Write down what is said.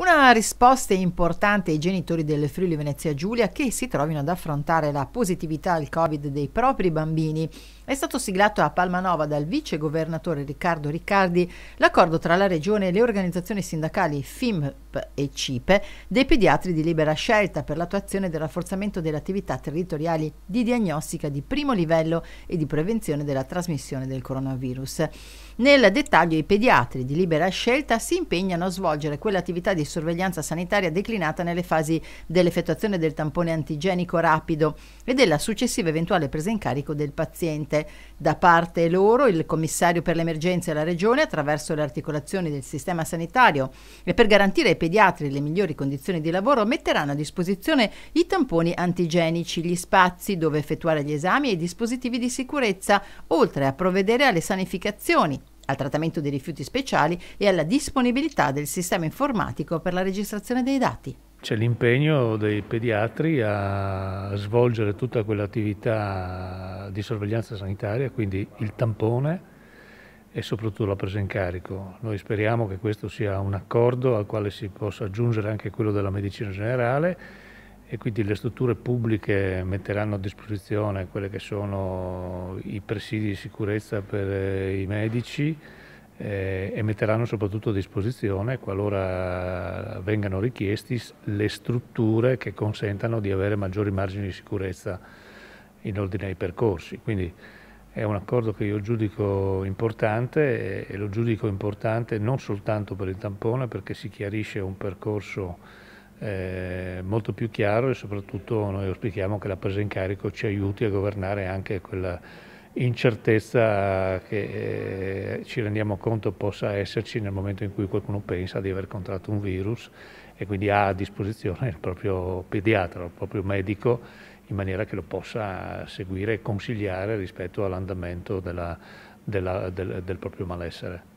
Una risposta importante ai genitori del Friuli Venezia Giulia che si trovino ad affrontare la positività al Covid dei propri bambini. È stato siglato a Palmanova dal vice governatore Riccardo Riccardi l'accordo tra la regione e le organizzazioni sindacali FIMP e CIPE dei pediatri di libera scelta per l'attuazione del rafforzamento delle attività territoriali di diagnostica di primo livello e di prevenzione della trasmissione del coronavirus. Nel dettaglio i pediatri di libera scelta si impegnano a svolgere quell'attività di sorveglianza sanitaria declinata nelle fasi dell'effettuazione del tampone antigenico rapido e della successiva eventuale presa in carico del paziente. Da parte loro il commissario per l'emergenza e la regione attraverso le articolazioni del sistema sanitario e per garantire ai pediatri le migliori condizioni di lavoro metteranno a disposizione i tamponi antigenici, gli spazi dove effettuare gli esami e i dispositivi di sicurezza, oltre a provvedere alle sanificazioni al trattamento dei rifiuti speciali e alla disponibilità del sistema informatico per la registrazione dei dati. C'è l'impegno dei pediatri a svolgere tutta quell'attività di sorveglianza sanitaria, quindi il tampone e soprattutto la presa in carico. Noi speriamo che questo sia un accordo al quale si possa aggiungere anche quello della medicina generale e quindi le strutture pubbliche metteranno a disposizione quelli che sono i presidi di sicurezza per eh, i medici eh, e metteranno soprattutto a disposizione, qualora vengano richiesti, le strutture che consentano di avere maggiori margini di sicurezza in ordine ai percorsi. Quindi è un accordo che io giudico importante e lo giudico importante non soltanto per il tampone perché si chiarisce un percorso eh, molto più chiaro e soprattutto noi auspichiamo che la presa in carico ci aiuti a governare anche quella incertezza che eh, ci rendiamo conto possa esserci nel momento in cui qualcuno pensa di aver contratto un virus e quindi ha a disposizione il proprio pediatra, il proprio medico in maniera che lo possa seguire e consigliare rispetto all'andamento della, della, del, del proprio malessere.